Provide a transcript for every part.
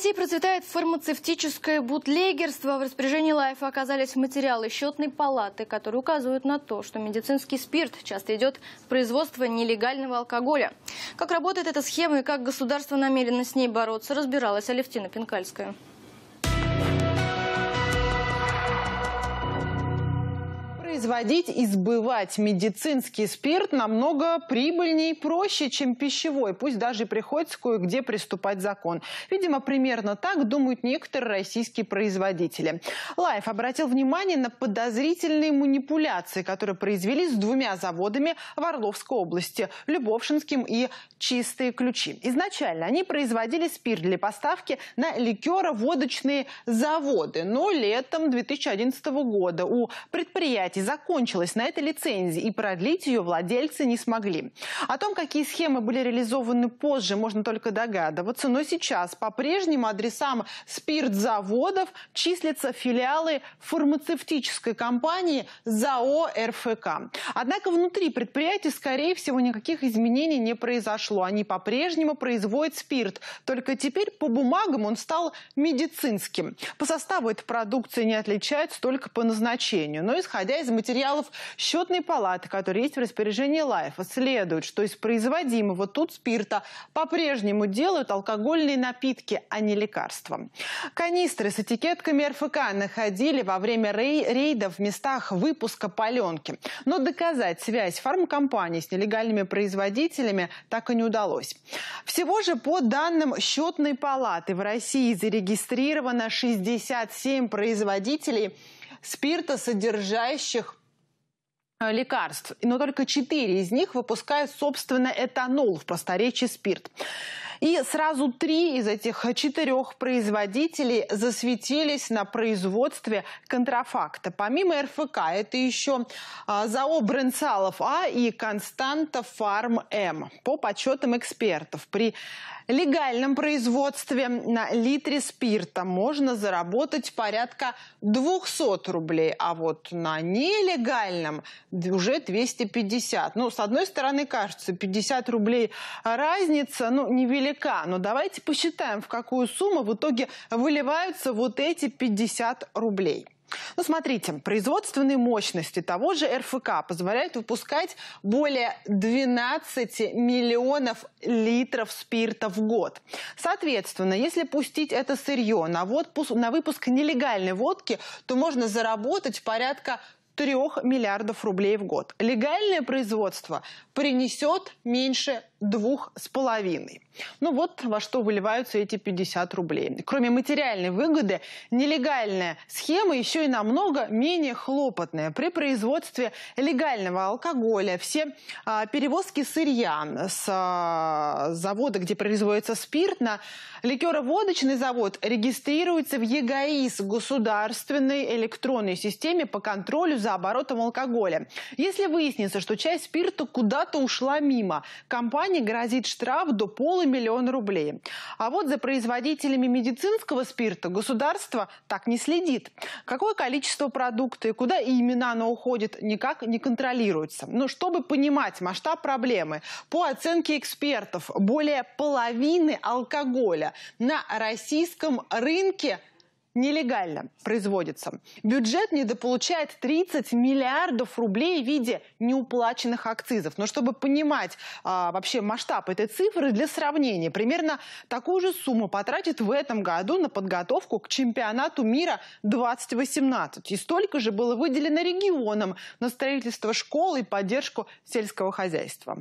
России процветает фармацевтическое бутлегерство. В распоряжении Лайфа оказались материалы счетной палаты, которые указывают на то, что медицинский спирт часто идет в производство нелегального алкоголя. Как работает эта схема и как государство намерено с ней бороться, разбиралась Алевтина Пинкальская. производить и сбывать медицинский спирт намного прибыльнее и проще, чем пищевой. Пусть даже приходится кое-где приступать закон. Видимо, примерно так думают некоторые российские производители. Лайф обратил внимание на подозрительные манипуляции, которые произвели с двумя заводами в Орловской области – Любовшинским и «Чистые ключи». Изначально они производили спирт для поставки на ликероводочные заводы. Но летом 2011 года у предприятий закончилась на этой лицензии, и продлить ее владельцы не смогли. О том, какие схемы были реализованы позже, можно только догадываться, но сейчас по-прежнему адресам спиртзаводов числятся филиалы фармацевтической компании ЗАО РФК. Однако внутри предприятия скорее всего, никаких изменений не произошло. Они по-прежнему производят спирт, только теперь по бумагам он стал медицинским. По составу эта продукция не отличается только по назначению, но исходя из материалов счетной палаты, которые есть в распоряжении Лайфа, следует, что из производимого тут спирта по-прежнему делают алкогольные напитки, а не лекарства. Канистры с этикетками РФК находили во время рей рейда в местах выпуска паленки. Но доказать связь фармкомпании с нелегальными производителями так и не удалось. Всего же, по данным счетной палаты, в России зарегистрировано 67 производителей спиртосодержащих э, лекарств, но только четыре из них выпускают, собственно, этанол, в просторечии спирт. И сразу три из этих четырех производителей засветились на производстве контрафакта. Помимо РФК, это еще а, ЗАО Бренцалов А и Константа Фарм М. По подсчетам экспертов, при легальном производстве на литре спирта можно заработать порядка 200 рублей, а вот на нелегальном уже 250. Ну, с одной стороны, кажется, 50 рублей разница, ну, невелика. Но давайте посчитаем, в какую сумму в итоге выливаются вот эти 50 рублей. Ну, смотрите, производственные мощности того же РФК позволяют выпускать более 12 миллионов литров спирта в год. Соответственно, если пустить это сырье на, отпуск, на выпуск нелегальной водки, то можно заработать порядка 3 миллиардов рублей в год. Легальное производство принесет меньше двух с половиной. Ну вот во что выливаются эти 50 рублей. Кроме материальной выгоды, нелегальная схема еще и намного менее хлопотная. При производстве легального алкоголя все а, перевозки сырья с а, завода, где производится спирт, на ликероводочный завод регистрируется в ЕГАИС, государственной электронной системе по контролю за оборотом алкоголя. Если выяснится, что часть спирта куда-то ушла мимо, компания компании грозит штраф до полумиллиона рублей. А вот за производителями медицинского спирта государство так не следит. Какое количество продукта и куда именно оно уходит, никак не контролируется. Но чтобы понимать масштаб проблемы, по оценке экспертов, более половины алкоголя на российском рынке – нелегально производится. Бюджет недополучает 30 миллиардов рублей в виде неуплаченных акцизов. Но чтобы понимать а, вообще масштаб этой цифры, для сравнения, примерно такую же сумму потратит в этом году на подготовку к чемпионату мира 2018. И столько же было выделено регионам на строительство школ и поддержку сельского хозяйства.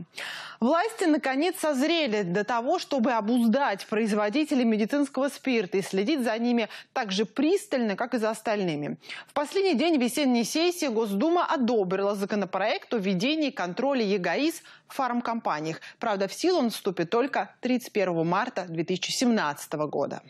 Власти, наконец, созрели до того, чтобы обуздать производителей медицинского спирта и следить за ними также же пристально, как и за остальными. В последний день весенней сессии Госдума одобрила законопроект о введении контроля ЕГАИС в фармкомпаниях. Правда, в силу он вступит только 31 марта 2017 года.